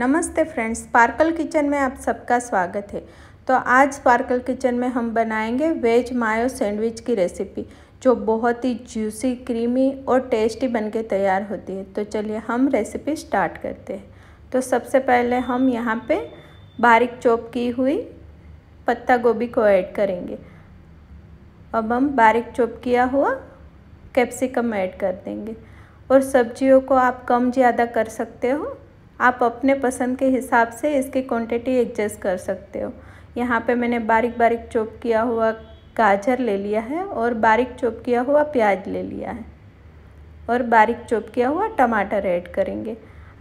नमस्ते friends sparkle kitchen में आप सबका स्वागत है तो आज स्पार्कल किचन में हम बनाएंगे वेज मायो सैंडविच की रेसिपी जो बहुत ही जूसी क्रीमी और टेस्टी बनके तैयार होती है तो चलिए हम रेसिपी स्टार्ट करते हैं तो सबसे पहले हम यहाँ पे बारीक चॉप की हुई पत्ता गोभी को ऐड करेंगे अब हम बारीक चॉप किया हुआ कैप्सिकम ऐड कर देंगे और सब्जियों को आप कम ज़्यादा कर सकते हो आप अपने पसंद के हिसाब से इसकी क्वांटिटी एडजस्ट कर सकते हो यहाँ पे मैंने बारीक बारीक चॉप किया हुआ गाजर ले लिया है और बारीक चॉप किया हुआ प्याज ले लिया है और बारीक चॉप किया हुआ टमाटर ऐड करेंगे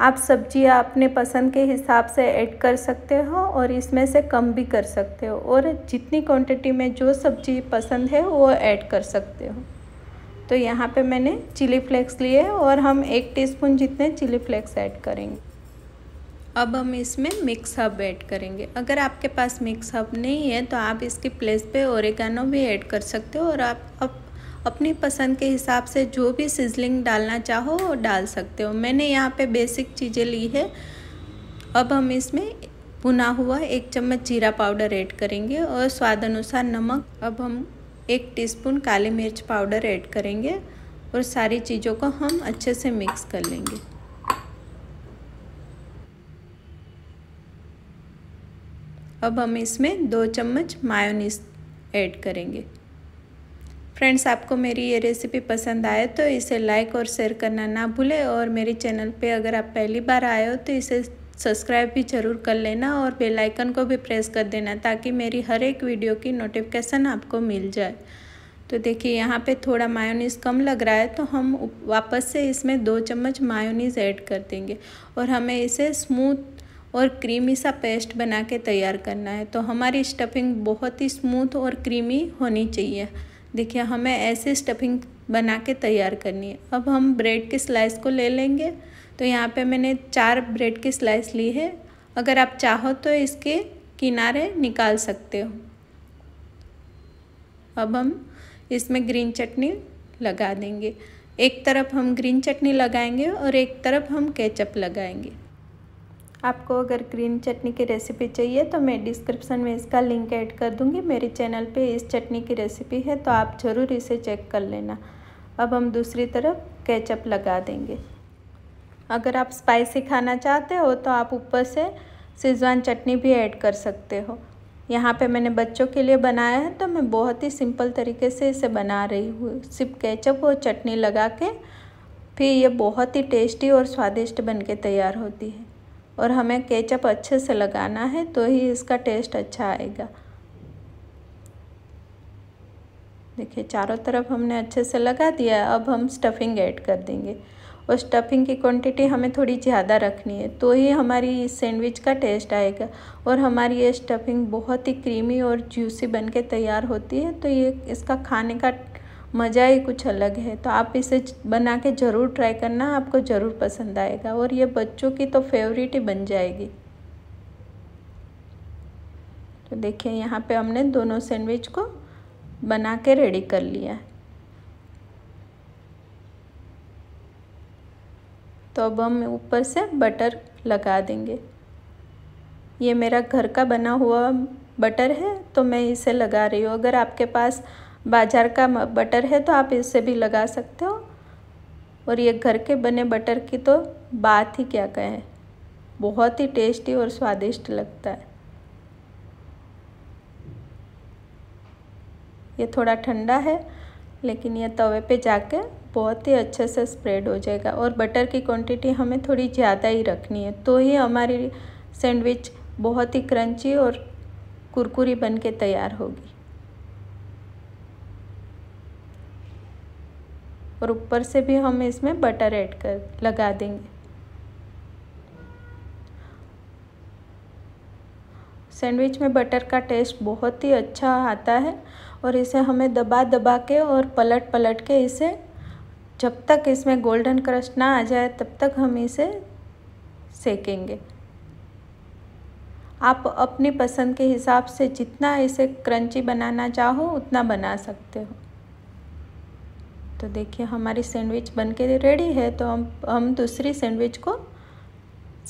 आप सब्जियाँ अपने पसंद के हिसाब से ऐड कर सकते हो और इसमें से कम भी कर सकते हो और जितनी क्वांटिटी में जो सब्जी पसंद है वो ऐड कर सकते हो तो यहाँ पे मैंने चिली फ्लेक्स लिए और हम एक टीस्पून जितने चिली फ्लेक्स ऐड करेंगे अब हम इसमें मिक्स हब ऐड करेंगे अगर आपके पास मिक्स हब नहीं है तो आप इसकी प्लेस पे ओरेगानो भी ऐड कर सकते हो और आप अप, अपनी पसंद के हिसाब से जो भी सीजलिंग डालना चाहो वो डाल सकते हो मैंने यहाँ पे बेसिक चीज़ें ली है अब हम इसमें भुना हुआ एक चम्मच जीरा पाउडर ऐड करेंगे और स्वाद अनुसार नमक अब हम एक स्पून काली मिर्च पाउडर ऐड करेंगे और सारी चीज़ों को हम अच्छे से मिक्स कर लेंगे अब हम इसमें दो चम्मच मायोनीस ऐड करेंगे फ्रेंड्स आपको मेरी ये रेसिपी पसंद आए तो इसे लाइक और शेयर करना ना भूलें और मेरे चैनल पे अगर आप पहली बार आए हो तो इसे सब्सक्राइब भी ज़रूर कर लेना और बेल आइकन को भी प्रेस कर देना ताकि मेरी हर एक वीडियो की नोटिफिकेशन आपको मिल जाए तो देखिए यहाँ पे थोड़ा मायोनीस कम लग रहा है तो हम वापस से इसमें दो चम्मच मायोनीस ऐड कर देंगे और हमें इसे स्मूथ और क्रीमी सा पेस्ट बना के तैयार करना है तो हमारी स्टफिंग बहुत ही स्मूथ और क्रीमी होनी चाहिए देखिए हमें ऐसे स्टफिंग बना के तैयार करनी है अब हम ब्रेड के स्लाइस को ले लेंगे तो यहाँ पे मैंने चार ब्रेड के स्लाइस ली है अगर आप चाहो तो इसके किनारे निकाल सकते हो अब हम इसमें ग्रीन चटनी लगा देंगे एक तरफ हम ग्रीन चटनी लगाएंगे और एक तरफ हम केचप लगाएंगे आपको अगर ग्रीन चटनी की रेसिपी चाहिए तो मैं डिस्क्रिप्शन में इसका लिंक ऐड कर दूंगी मेरे चैनल पे इस चटनी की रेसिपी है तो आप ज़रूर इसे चेक कर लेना अब हम दूसरी तरफ केचप लगा देंगे अगर आप स्पाइसी खाना चाहते हो तो आप ऊपर से सिजवान चटनी भी ऐड कर सकते हो यहाँ पे मैंने बच्चों के लिए बनाया है तो मैं बहुत ही सिंपल तरीके से इसे बना रही हूँ सिर्फ केचप और चटनी लगा के फिर ये बहुत ही टेस्टी और स्वादिष्ट बनके तैयार होती है और हमें केचप अच्छे से लगाना है तो ही इसका टेस्ट अच्छा आएगा देखिए चारों तरफ हमने अच्छे से लगा दिया अब हम स्टफिंग ऐड कर देंगे और स्टफिंग की क्वांटिटी हमें थोड़ी ज़्यादा रखनी है तो ही हमारी सैंडविच का टेस्ट आएगा और हमारी ये स्टफिंग बहुत ही क्रीमी और जूसी बन के तैयार होती है तो ये इसका खाने का मज़ा ही कुछ अलग है तो आप इसे बना के ज़रूर ट्राई करना आपको ज़रूर पसंद आएगा और ये बच्चों की तो फेवरेट ही बन जाएगी तो देखिए यहाँ पे हमने दोनों सैंडविच को बना के रेडी कर लिया है तो अब हम ऊपर से बटर लगा देंगे ये मेरा घर का बना हुआ बटर है तो मैं इसे लगा रही हूँ अगर आपके पास बाजार का बटर है तो आप इससे भी लगा सकते हो और ये घर के बने बटर की तो बात ही क्या कहें बहुत ही टेस्टी और स्वादिष्ट लगता है ये थोड़ा ठंडा है लेकिन ये तवे पे जाके बहुत ही अच्छे से स्प्रेड हो जाएगा और बटर की क्वांटिटी हमें थोड़ी ज़्यादा ही रखनी है तो ही हमारी सैंडविच बहुत ही क्रंची और कुरकुरी बन के तैयार होगी और ऊपर से भी हम इसमें बटर ऐड कर लगा देंगे सैंडविच में बटर का टेस्ट बहुत ही अच्छा आता है और इसे हमें दबा दबा के और पलट पलट के इसे जब तक इसमें गोल्डन क्रस्ट ना आ जाए तब तक हम इसे सेकेंगे आप अपनी पसंद के हिसाब से जितना इसे क्रंची बनाना चाहो उतना बना सकते हो तो देखिए हमारी सैंडविच बन के रेडी है तो हम हम दूसरी सैंडविच को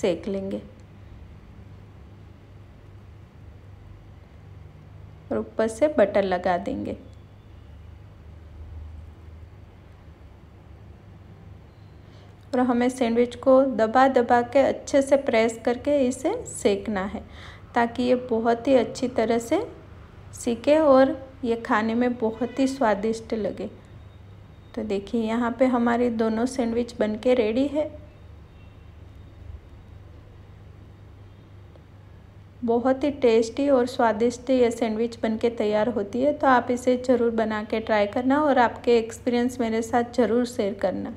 सेक लेंगे और ऊपर से बटर लगा देंगे और हमें सैंडविच को दबा दबा के अच्छे से प्रेस करके इसे सेकना है ताकि ये बहुत ही अच्छी तरह से सीखे और ये खाने में बहुत ही स्वादिष्ट लगे तो देखिए यहाँ पे हमारी दोनों सैंडविच बनके रेडी है बहुत ही टेस्टी और स्वादिष्ट ये सैंडविच बनके तैयार होती है तो आप इसे ज़रूर बना के ट्राई करना और आपके एक्सपीरियंस मेरे साथ ज़रूर शेयर करना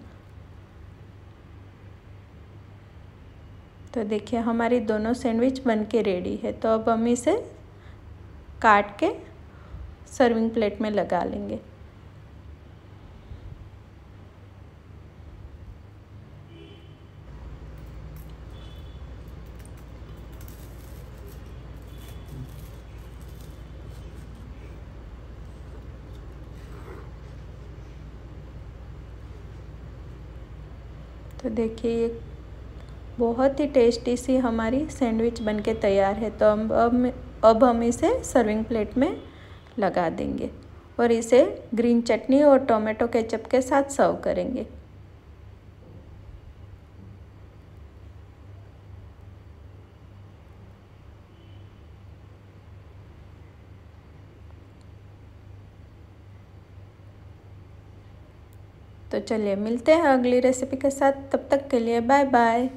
तो देखिए हमारी दोनों सैंडविच बन के रेडी है तो अब हम इसे काट के सर्विंग प्लेट में लगा लेंगे तो देखिए बहुत ही टेस्टी सी हमारी सैंडविच बनके तैयार है तो हम अब अब हम इसे सर्विंग प्लेट में लगा देंगे और इसे ग्रीन चटनी और टोमेटो केचप के साथ सर्व करेंगे तो चलिए मिलते हैं अगली रेसिपी के साथ तब तक के लिए बाय बाय